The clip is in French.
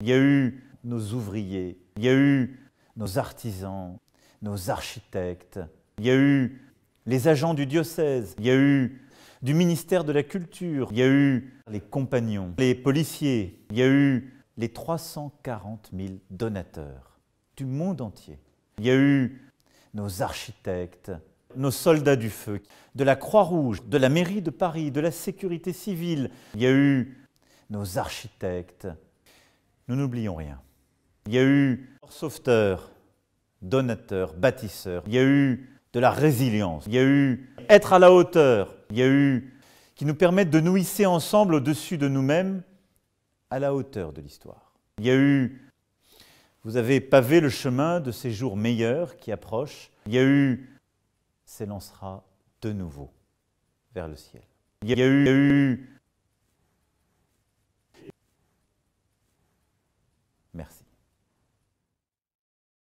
Il y a eu nos ouvriers, il y a eu nos artisans, nos architectes, il y a eu les agents du diocèse, il y a eu du ministère de la Culture, il y a eu les compagnons, les policiers, il y a eu les 340 000 donateurs du monde entier. Il y a eu nos architectes, nos soldats du feu, de la Croix-Rouge, de la mairie de Paris, de la sécurité civile. Il y a eu nos architectes. Nous n'oublions rien. Il y a eu sauveteurs, donateurs, bâtisseurs. Il y a eu de la résilience. Il y a eu être à la hauteur. Il y a eu qui nous permettent de nous hisser ensemble au-dessus de nous-mêmes à la hauteur de l'histoire. Il y a eu, vous avez pavé le chemin de ces jours meilleurs qui approchent. Il y a eu s'élancera de nouveau vers le ciel. Il y a eu, Merci.